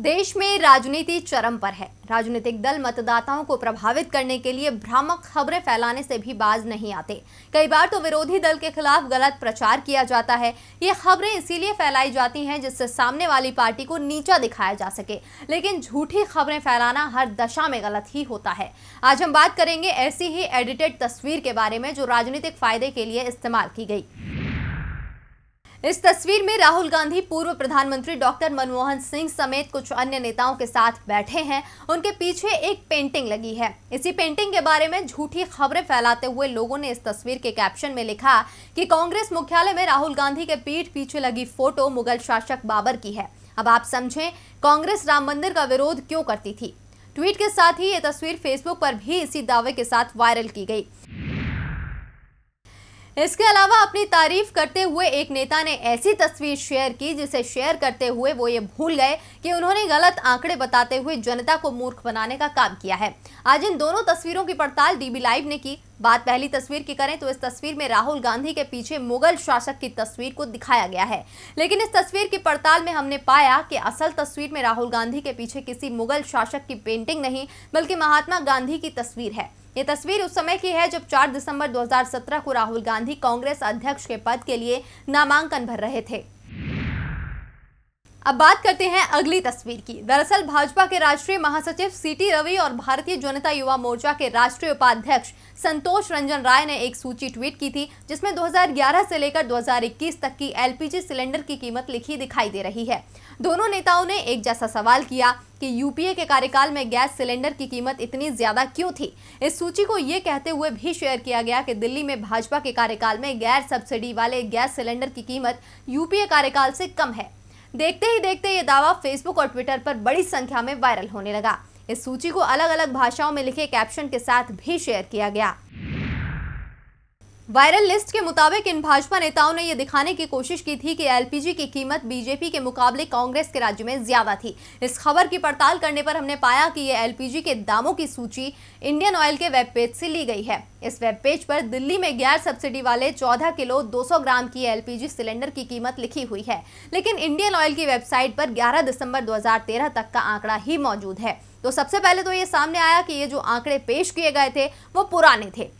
देश में राजनीति चरम पर है राजनीतिक दल मतदाताओं को प्रभावित करने के लिए भ्रामक खबरें फैलाने से भी बाज नहीं आते कई बार तो विरोधी दल के खिलाफ गलत प्रचार किया जाता है ये खबरें इसीलिए फैलाई जाती हैं जिससे सामने वाली पार्टी को नीचा दिखाया जा सके लेकिन झूठी खबरें फैलाना हर दशा में गलत ही होता है आज हम बात करेंगे ऐसी ही एडिटेड तस्वीर के बारे में जो राजनीतिक फायदे के लिए इस्तेमाल की गई इस तस्वीर में राहुल गांधी पूर्व प्रधानमंत्री डॉक्टर मनमोहन सिंह समेत कुछ अन्य नेताओं के साथ बैठे हैं उनके पीछे एक पेंटिंग लगी है इसी पेंटिंग के बारे में झूठी खबरें फैलाते हुए लोगों ने इस तस्वीर के कैप्शन में लिखा कि कांग्रेस मुख्यालय में राहुल गांधी के पीठ पीछे लगी फोटो मुगल शासक बाबर की है अब आप समझें कांग्रेस राम मंदिर का विरोध क्यों करती थी ट्वीट के साथ ही ये तस्वीर फेसबुक पर भी इसी दावे के साथ वायरल की गई इसके अलावा अपनी तारीफ करते हुए एक नेता ने ऐसी तस्वीर शेयर की जिसे शेयर करते हुए वो ये भूल गए कि उन्होंने गलत आंकड़े बताते हुए जनता को मूर्ख बनाने का काम किया है आज इन दोनों तस्वीरों की पड़ताल डीबी लाइव ने की बात पहली तस्वीर की करें तो इस तस्वीर में राहुल गांधी के पीछे मुगल शासक की तस्वीर को दिखाया गया है लेकिन इस तस्वीर की पड़ताल में हमने पाया कि असल तस्वीर में राहुल गांधी के पीछे किसी मुगल शासक की पेंटिंग नहीं बल्कि महात्मा गांधी की तस्वीर है ये तस्वीर उस समय की है जब 4 दिसंबर 2017 को राहुल गांधी कांग्रेस अध्यक्ष के पद के लिए नामांकन भर रहे थे अब बात करते हैं अगली तस्वीर की दरअसल भाजपा के राष्ट्रीय महासचिव सीटी रवि और भारतीय जनता युवा मोर्चा के राष्ट्रीय उपाध्यक्ष संतोष रंजन राय ने एक सूची ट्वीट की थी जिसमें 2011 से लेकर 2021 तक की एलपीजी सिलेंडर की कीमत लिखी दिखाई दे रही है दोनों नेताओं ने एक जैसा सवाल किया कि यूपीए के कार्यकाल में गैस सिलेंडर की कीमत इतनी ज्यादा क्यों थी इस सूची को ये कहते हुए भी शेयर किया गया कि दिल्ली में भाजपा के कार्यकाल में गैर सब्सिडी वाले गैस सिलेंडर की कीमत यूपीए कार्यकाल से कम है देखते ही देखते ये दावा फेसबुक और ट्विटर पर बड़ी संख्या में वायरल होने लगा इस सूची को अलग अलग भाषाओं में लिखे कैप्शन के साथ भी शेयर किया गया वायरल लिस्ट के मुताबिक इन भाजपा नेताओं ने यह दिखाने की कोशिश की थी कि एलपीजी की कीमत बीजेपी के मुकाबले कांग्रेस के राज्य में ज्यादा थी इस खबर की पड़ताल करने पर हमने पाया कि यह एलपीजी के दामों की सूची इंडियन ऑयल के वेब पेज से ली गई है इस वेब पेज पर दिल्ली में गैर सब्सिडी वाले 14 किलो 200 ग्राम की एलपीजी सिलेंडर की कीमत लिखी हुई है लेकिन इंडियन ऑयल की वेबसाइट पर 11 दिसंबर 2013 तक का आंकड़ा ही मौजूद है तो सबसे पहले तो ये सामने आया कि ये जो आंकड़े पेश किए गए थे वो पुराने थे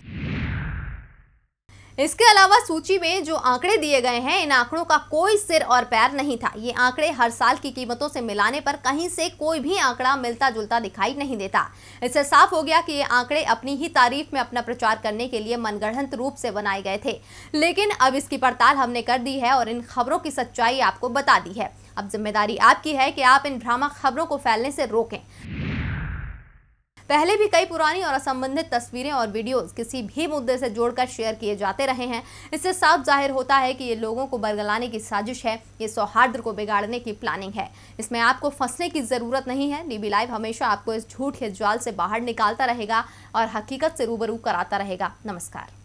इसके अलावा सूची में जो आंकड़े दिए गए हैं इन आंकड़ों का कोई सिर और पैर नहीं था ये आंकड़े हर साल की कीमतों से मिलाने पर कहीं से कोई भी आंकड़ा मिलता जुलता दिखाई नहीं देता इससे साफ हो गया कि ये आंकड़े अपनी ही तारीफ में अपना प्रचार करने के लिए मनगढ़ंत रूप से बनाए गए थे लेकिन अब इसकी पड़ताल हमने कर दी है और इन खबरों की सच्चाई आपको बता दी है अब जिम्मेदारी आपकी है कि आप इन भ्रामक खबरों को फैलने से रोकें पहले भी कई पुरानी और असंबंधित तस्वीरें और वीडियोस किसी भी मुद्दे से जोड़कर शेयर किए जाते रहे हैं इससे साफ जाहिर होता है कि ये लोगों को बरगलाने की साजिश है ये सौहार्द को बिगाड़ने की प्लानिंग है इसमें आपको फंसने की ज़रूरत नहीं है डीबी लाइव हमेशा आपको इस झूठ के जाल से बाहर निकालता रहेगा और हकीकत से रूबरू कराता रहेगा नमस्कार